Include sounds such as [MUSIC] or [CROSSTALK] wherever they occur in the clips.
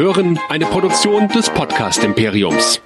hören eine Produktion des Podcast Imperiums.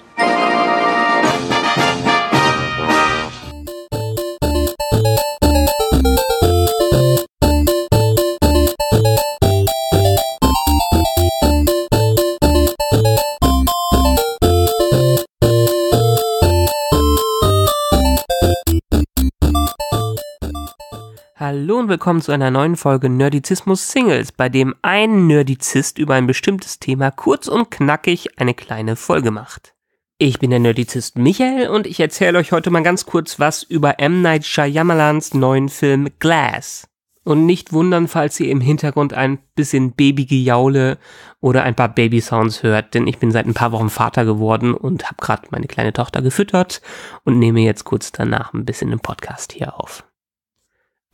Hallo und willkommen zu einer neuen Folge Nerdizismus Singles, bei dem ein Nerdizist über ein bestimmtes Thema kurz und knackig eine kleine Folge macht. Ich bin der Nerdizist Michael und ich erzähle euch heute mal ganz kurz was über M. Night Shyamalans neuen Film Glass. Und nicht wundern, falls ihr im Hintergrund ein bisschen Babygejaule oder ein paar Babysounds hört, denn ich bin seit ein paar Wochen Vater geworden und habe gerade meine kleine Tochter gefüttert und nehme jetzt kurz danach ein bisschen den Podcast hier auf.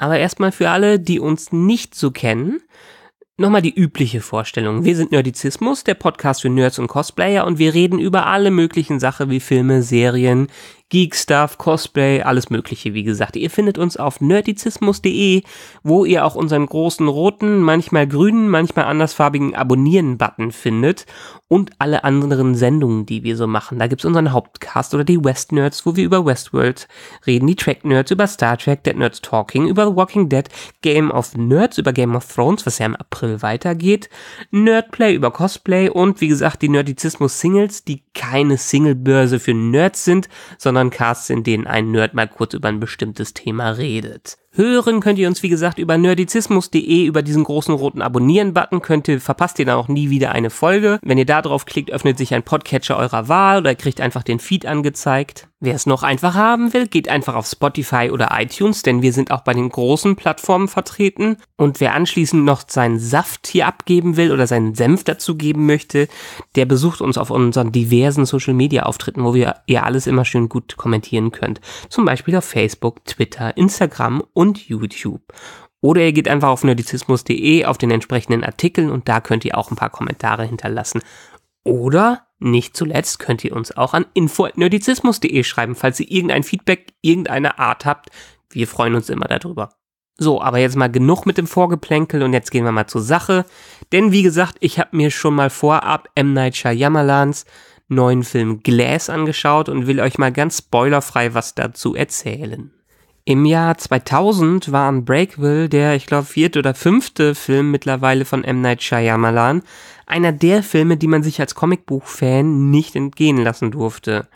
Aber erstmal für alle, die uns nicht so kennen, nochmal die übliche Vorstellung. Wir sind Nerdizismus, der Podcast für Nerds und Cosplayer und wir reden über alle möglichen Sachen wie Filme, Serien, Geek-Stuff, Cosplay, alles Mögliche, wie gesagt. Ihr findet uns auf nerdizismus.de, wo ihr auch unseren großen roten, manchmal grünen, manchmal andersfarbigen Abonnieren-Button findet und alle anderen Sendungen, die wir so machen. Da gibt es unseren Hauptcast oder die West Nerds, wo wir über Westworld reden, die Track Nerds über Star Trek, Dead Nerds Talking, über The Walking Dead, Game of Nerds, über Game of Thrones, was ja im April weitergeht, Nerdplay über Cosplay und wie gesagt die Nerdizismus-Singles, die keine Single-Börse für Nerds sind, sondern anderen Casts, in denen ein Nerd mal kurz über ein bestimmtes Thema redet. Hören könnt ihr uns, wie gesagt, über nerdizismus.de, über diesen großen roten Abonnieren-Button. Könnt ihr, verpasst ihr dann auch nie wieder eine Folge. Wenn ihr da drauf klickt, öffnet sich ein Podcatcher eurer Wahl oder kriegt einfach den Feed angezeigt. Wer es noch einfach haben will, geht einfach auf Spotify oder iTunes, denn wir sind auch bei den großen Plattformen vertreten. Und wer anschließend noch seinen Saft hier abgeben will oder seinen Senf dazu geben möchte, der besucht uns auf unseren diversen Social Media Auftritten, wo wir ihr alles immer schön gut kommentieren könnt. Zum Beispiel auf Facebook, Twitter, Instagram und YouTube. Oder ihr geht einfach auf nerdizismus.de auf den entsprechenden Artikeln und da könnt ihr auch ein paar Kommentare hinterlassen. Oder nicht zuletzt könnt ihr uns auch an info.nerdizismus.de schreiben, falls ihr irgendein Feedback irgendeiner Art habt. Wir freuen uns immer darüber. So, aber jetzt mal genug mit dem Vorgeplänkel und jetzt gehen wir mal zur Sache. Denn wie gesagt, ich habe mir schon mal vorab M. Night Shyamalans neuen Film Glass angeschaut und will euch mal ganz spoilerfrei was dazu erzählen. Im Jahr 2000 waren Breakville, der ich glaube vierte oder fünfte Film mittlerweile von M. Night Shyamalan, einer der Filme, die man sich als Comicbuch-Fan nicht entgehen lassen durfte.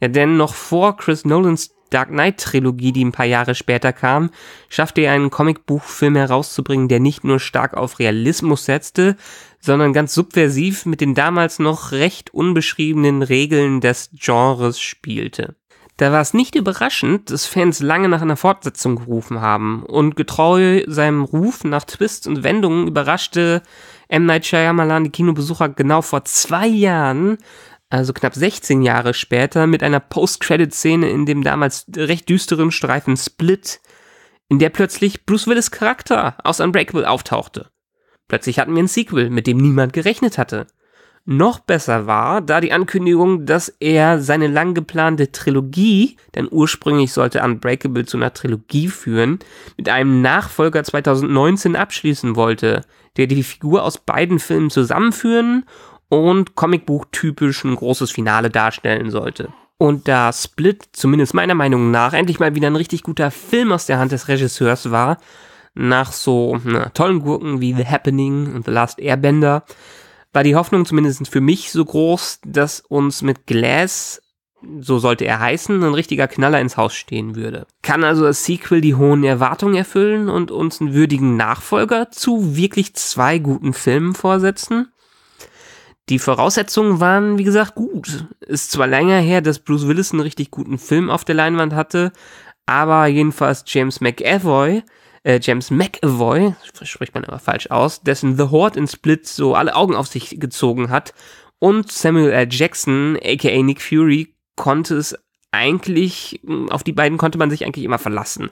Ja, denn noch vor Chris Nolans Dark Knight Trilogie, die ein paar Jahre später kam, schaffte er einen Comicbuchfilm herauszubringen, der nicht nur stark auf Realismus setzte, sondern ganz subversiv mit den damals noch recht unbeschriebenen Regeln des Genres spielte. Da war es nicht überraschend, dass Fans lange nach einer Fortsetzung gerufen haben und getreu seinem Ruf nach Twists und Wendungen überraschte M. Night Shyamalan die Kinobesucher genau vor zwei Jahren, also knapp 16 Jahre später, mit einer Post-Credit-Szene in dem damals recht düsteren Streifen Split, in der plötzlich Bruce Willis Charakter aus Unbreakable auftauchte. Plötzlich hatten wir ein Sequel, mit dem niemand gerechnet hatte noch besser war, da die Ankündigung, dass er seine lang geplante Trilogie, denn ursprünglich sollte Unbreakable zu einer Trilogie führen, mit einem Nachfolger 2019 abschließen wollte, der die Figur aus beiden Filmen zusammenführen und Comicbuch-typisch ein großes Finale darstellen sollte. Und da Split, zumindest meiner Meinung nach, endlich mal wieder ein richtig guter Film aus der Hand des Regisseurs war, nach so na, tollen Gurken wie The Happening und The Last Airbender, war die Hoffnung zumindest für mich so groß, dass uns mit Glass, so sollte er heißen, ein richtiger Knaller ins Haus stehen würde. Kann also das Sequel die hohen Erwartungen erfüllen und uns einen würdigen Nachfolger zu wirklich zwei guten Filmen vorsetzen? Die Voraussetzungen waren, wie gesagt, gut. Ist zwar länger her, dass Bruce Willis einen richtig guten Film auf der Leinwand hatte, aber jedenfalls James McAvoy, äh, James McAvoy, spricht man immer falsch aus, dessen The Horde in Split so alle Augen auf sich gezogen hat. Und Samuel L. Jackson, aka Nick Fury, konnte es eigentlich, hm, auf die beiden konnte man sich eigentlich immer verlassen.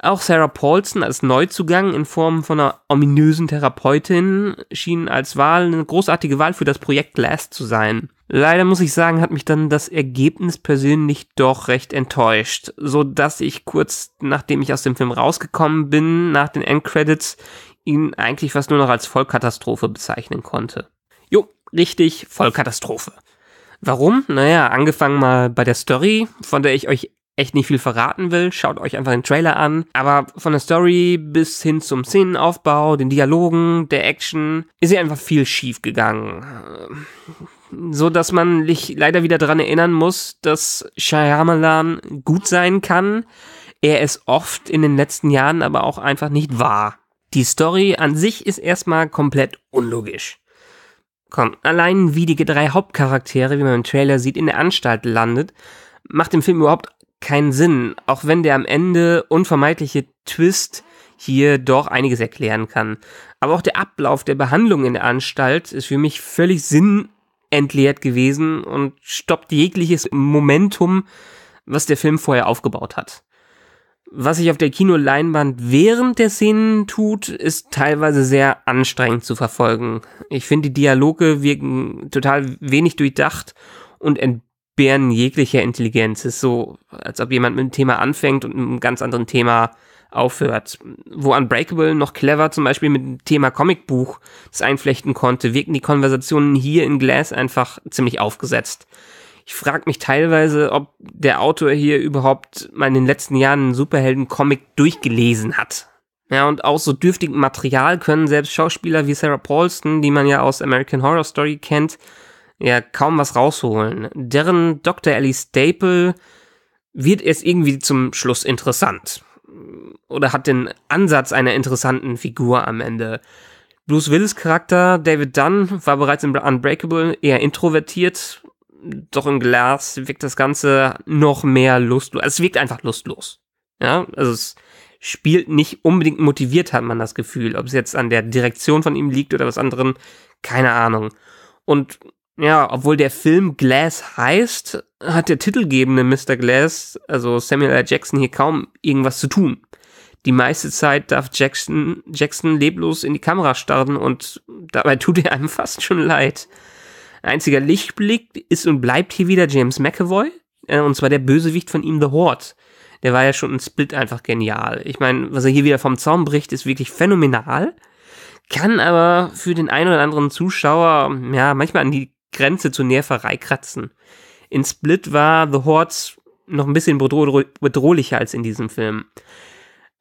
Auch Sarah Paulson als Neuzugang in Form von einer ominösen Therapeutin schien als Wahl eine großartige Wahl für das Projekt Last zu sein. Leider muss ich sagen, hat mich dann das Ergebnis persönlich doch recht enttäuscht, so dass ich kurz nachdem ich aus dem Film rausgekommen bin, nach den Endcredits ihn eigentlich fast nur noch als Vollkatastrophe bezeichnen konnte. Jo, richtig, Vollkatastrophe. Warum? Naja, angefangen mal bei der Story, von der ich euch echt nicht viel verraten will. Schaut euch einfach den Trailer an. Aber von der Story bis hin zum Szenenaufbau, den Dialogen, der Action, ist hier einfach viel schief gegangen so dass man sich leider wieder daran erinnern muss, dass Shyamalan gut sein kann. Er ist oft in den letzten Jahren aber auch einfach nicht wahr. Die Story an sich ist erstmal komplett unlogisch. Komm, allein wie die drei Hauptcharaktere, wie man im Trailer sieht, in der Anstalt landet, macht im Film überhaupt keinen Sinn, auch wenn der am Ende unvermeidliche Twist hier doch einiges erklären kann. Aber auch der Ablauf der Behandlung in der Anstalt ist für mich völlig sinn entleert gewesen und stoppt jegliches Momentum, was der Film vorher aufgebaut hat. Was sich auf der Kinoleinwand während der Szenen tut, ist teilweise sehr anstrengend zu verfolgen. Ich finde, die Dialoge wirken total wenig durchdacht und entbehren jeglicher Intelligenz. Es ist so, als ob jemand mit einem Thema anfängt und mit einem ganz anderen Thema aufhört. Wo Unbreakable noch clever zum Beispiel mit dem Thema Comicbuch das einflechten konnte, wirken die Konversationen hier in Glass einfach ziemlich aufgesetzt. Ich frage mich teilweise, ob der Autor hier überhaupt mal in den letzten Jahren einen Superhelden-Comic durchgelesen hat. Ja, und aus so dürftigem Material können selbst Schauspieler wie Sarah Paulston, die man ja aus American Horror Story kennt, ja kaum was rausholen. Deren Dr. Ellie Staple wird erst irgendwie zum Schluss interessant oder hat den Ansatz einer interessanten Figur am Ende. Bruce Willis Charakter, David Dunn, war bereits in Unbreakable eher introvertiert, doch in Glass wirkt das Ganze noch mehr lustlos. Also es wirkt einfach lustlos. Ja, also es spielt nicht unbedingt motiviert, hat man das Gefühl. Ob es jetzt an der Direktion von ihm liegt oder was anderen, keine Ahnung. Und ja, obwohl der Film Glass heißt, hat der titelgebende Mr. Glass, also Samuel L. Jackson, hier kaum irgendwas zu tun. Die meiste Zeit darf Jackson, Jackson leblos in die Kamera starren und dabei tut er einem [LAUGHS] fast schon leid. Einziger Lichtblick ist und bleibt hier wieder James McAvoy, äh, und zwar der Bösewicht von ihm, The Horde. Der war ja schon ein Split einfach genial. Ich meine, was er hier wieder vom Zaun bricht, ist wirklich phänomenal. Kann aber für den einen oder anderen Zuschauer, ja, manchmal an die Grenze zur Nerverei kratzen. In Split war The Hordes noch ein bisschen bedroh bedrohlicher als in diesem Film.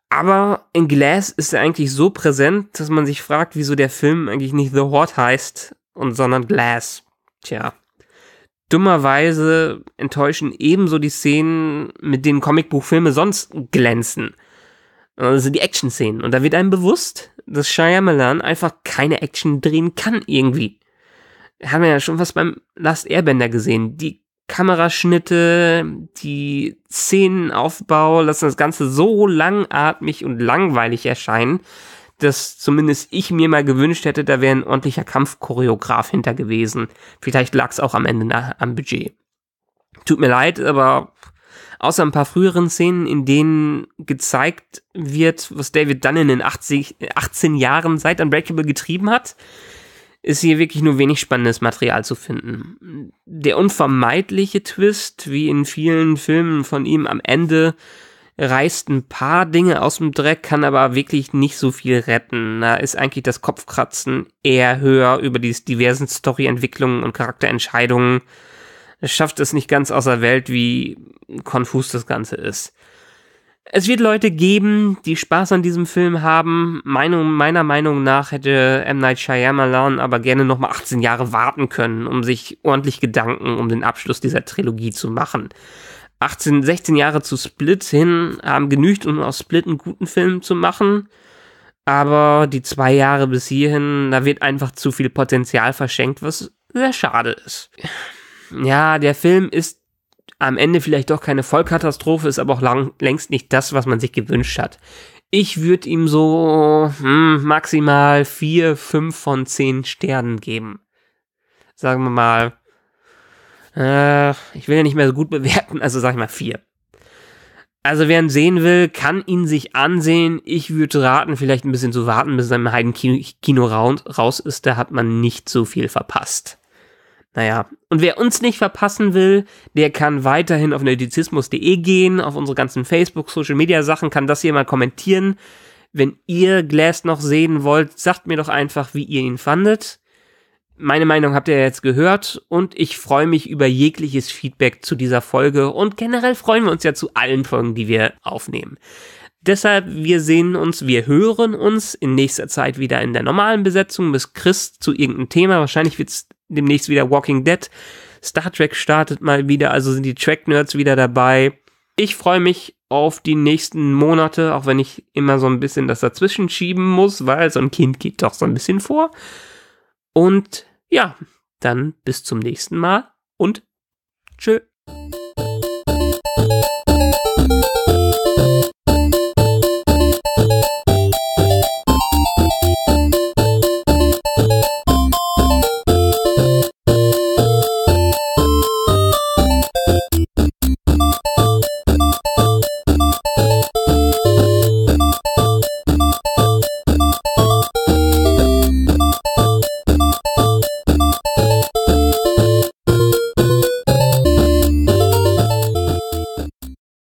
Aber in Glass ist er eigentlich so präsent, dass man sich fragt, wieso der Film eigentlich nicht The Horde heißt, und sondern Glass. Tja. Dummerweise enttäuschen ebenso die Szenen, mit denen Comicbuchfilme sonst glänzen. Das also sind die Action-Szenen. Und da wird einem bewusst, dass Shyamalan einfach keine Action drehen kann irgendwie haben wir ja schon was beim Last Airbender gesehen. Die Kameraschnitte, die Szenenaufbau lassen das Ganze so langatmig und langweilig erscheinen, dass zumindest ich mir mal gewünscht hätte, da wäre ein ordentlicher Kampfchoreograf hinter gewesen. Vielleicht lag es auch am Ende am Budget. Tut mir leid, aber außer ein paar früheren Szenen, in denen gezeigt wird, was David dann in den 80, 18 Jahren seit Unbreakable getrieben hat, ist hier wirklich nur wenig spannendes Material zu finden. Der unvermeidliche Twist, wie in vielen Filmen von ihm am Ende, reißt ein paar Dinge aus dem Dreck, kann aber wirklich nicht so viel retten. Da ist eigentlich das Kopfkratzen eher höher über die diversen Storyentwicklungen und Charakterentscheidungen. Es schafft es nicht ganz außer Welt, wie konfus das Ganze ist. Es wird Leute geben, die Spaß an diesem Film haben. Meinung, meiner Meinung nach hätte M. Night Shyamalan aber gerne nochmal 18 Jahre warten können, um sich ordentlich Gedanken um den Abschluss dieser Trilogie zu machen. 18, 16 Jahre zu Split hin haben genügt, um aus Split einen guten Film zu machen. Aber die zwei Jahre bis hierhin, da wird einfach zu viel Potenzial verschenkt, was sehr schade ist. Ja, der Film ist am Ende vielleicht doch keine Vollkatastrophe, ist aber auch lang, längst nicht das, was man sich gewünscht hat. Ich würde ihm so hm, maximal 4, 5 von 10 Sternen geben. Sagen wir mal, äh, ich will ja nicht mehr so gut bewerten, also sag ich mal 4. Also wer ihn sehen will, kann ihn sich ansehen. Ich würde raten, vielleicht ein bisschen zu warten, bis sein Heiden-Kino raus ist. Da hat man nicht so viel verpasst. Naja, und wer uns nicht verpassen will, der kann weiterhin auf nerdizismus.de gehen, auf unsere ganzen Facebook, Social Media Sachen, kann das hier mal kommentieren. Wenn ihr Glass noch sehen wollt, sagt mir doch einfach, wie ihr ihn fandet. Meine Meinung habt ihr jetzt gehört und ich freue mich über jegliches Feedback zu dieser Folge und generell freuen wir uns ja zu allen Folgen, die wir aufnehmen. Deshalb, wir sehen uns, wir hören uns in nächster Zeit wieder in der normalen Besetzung bis Chris zu irgendeinem Thema. Wahrscheinlich wird es demnächst wieder Walking Dead. Star Trek startet mal wieder, also sind die Track-Nerds wieder dabei. Ich freue mich auf die nächsten Monate, auch wenn ich immer so ein bisschen das dazwischen schieben muss, weil so ein Kind geht doch so ein bisschen vor. Und ja, dann bis zum nächsten Mal und tschö.